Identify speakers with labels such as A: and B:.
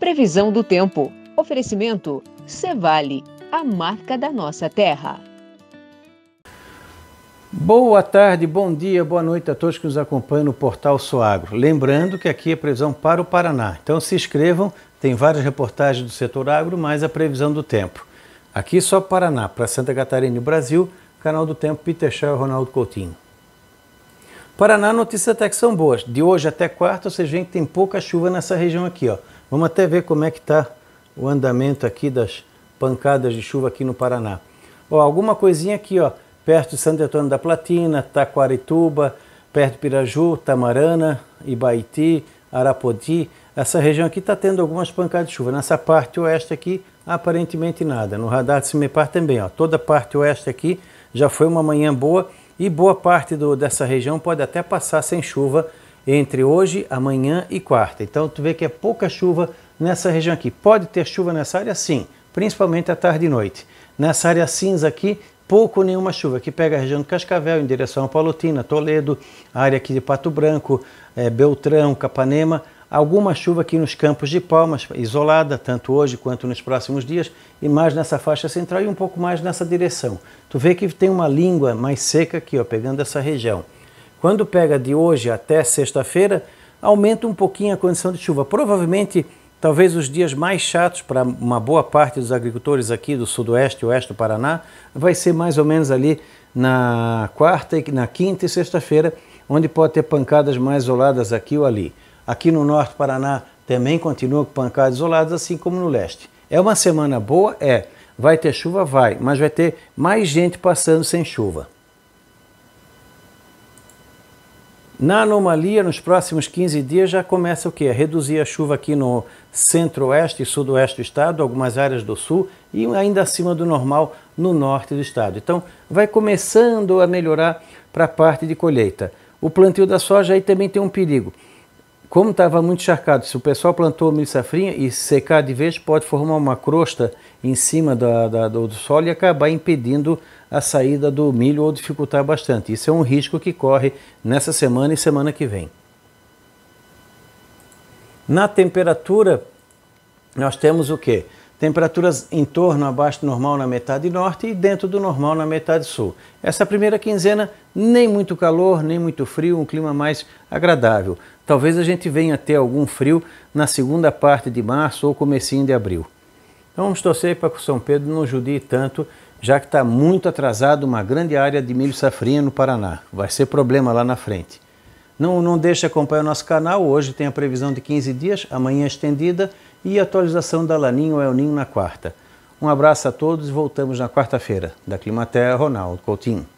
A: Previsão do tempo. Oferecimento Cevale, a marca da nossa terra. Boa tarde, bom dia, boa noite a todos que nos acompanham no portal Soagro. Lembrando que aqui é previsão para o Paraná. Então se inscrevam, tem várias reportagens do setor agro, mais a previsão do tempo. Aqui só Paraná, para Santa Catarina e Brasil, canal do tempo Peter Shaw e Ronaldo Coutinho. Paraná, notícias até que são boas. De hoje até quarta, vocês veem que tem pouca chuva nessa região aqui, ó. Vamos até ver como é que está o andamento aqui das pancadas de chuva aqui no Paraná. Ó, alguma coisinha aqui, ó, perto de Santo Antônio da Platina, Taquarituba, perto de Piraju, Tamarana, Ibaiti, Arapoti. Essa região aqui está tendo algumas pancadas de chuva. Nessa parte oeste aqui, aparentemente nada. No radar de Cimepar também, ó, toda a parte oeste aqui já foi uma manhã boa e boa parte do, dessa região pode até passar sem chuva entre hoje, amanhã e quarta. Então tu vê que é pouca chuva nessa região aqui. Pode ter chuva nessa área sim, principalmente à tarde e noite. Nessa área cinza aqui, pouco nenhuma chuva, que pega a região do Cascavel em direção a Palotina, Toledo, área aqui de Pato Branco, é, Beltrão, Capanema, alguma chuva aqui nos campos de Palmas, isolada, tanto hoje quanto nos próximos dias, e mais nessa faixa central e um pouco mais nessa direção. Tu vê que tem uma língua mais seca aqui, ó, pegando essa região. Quando pega de hoje até sexta-feira, aumenta um pouquinho a condição de chuva. Provavelmente, talvez os dias mais chatos para uma boa parte dos agricultores aqui do sudoeste e oeste do Paraná, vai ser mais ou menos ali na quarta, e na quinta e sexta-feira, onde pode ter pancadas mais isoladas aqui ou ali. Aqui no norte do Paraná também continua com pancadas isoladas, assim como no leste. É uma semana boa? É. Vai ter chuva? Vai, mas vai ter mais gente passando sem chuva. Na anomalia, nos próximos 15 dias já começa o quê? A reduzir a chuva aqui no centro-oeste e sudoeste do estado, algumas áreas do sul e ainda acima do normal no norte do estado. Então, vai começando a melhorar para a parte de colheita. O plantio da soja aí também tem um perigo como estava muito encharcado, se o pessoal plantou milho safrinha e secar de vez, pode formar uma crosta em cima da, da, do solo e acabar impedindo a saída do milho ou dificultar bastante. Isso é um risco que corre nessa semana e semana que vem. Na temperatura, nós temos o que? Temperaturas em torno abaixo do normal na metade norte e dentro do normal na metade sul. Essa primeira quinzena, nem muito calor, nem muito frio, um clima mais agradável. Talvez a gente venha a ter algum frio na segunda parte de março ou comecinho de abril. Então vamos torcer para que o São Pedro não judie tanto, já que está muito atrasado uma grande área de milho safrinha no Paraná. Vai ser problema lá na frente. Não, não deixe acompanhar o nosso canal, hoje tem a previsão de 15 dias, amanhã estendida e atualização da Laninho El é Ninho na quarta. Um abraço a todos e voltamos na quarta-feira. Da Climaterra, Ronaldo Coutinho.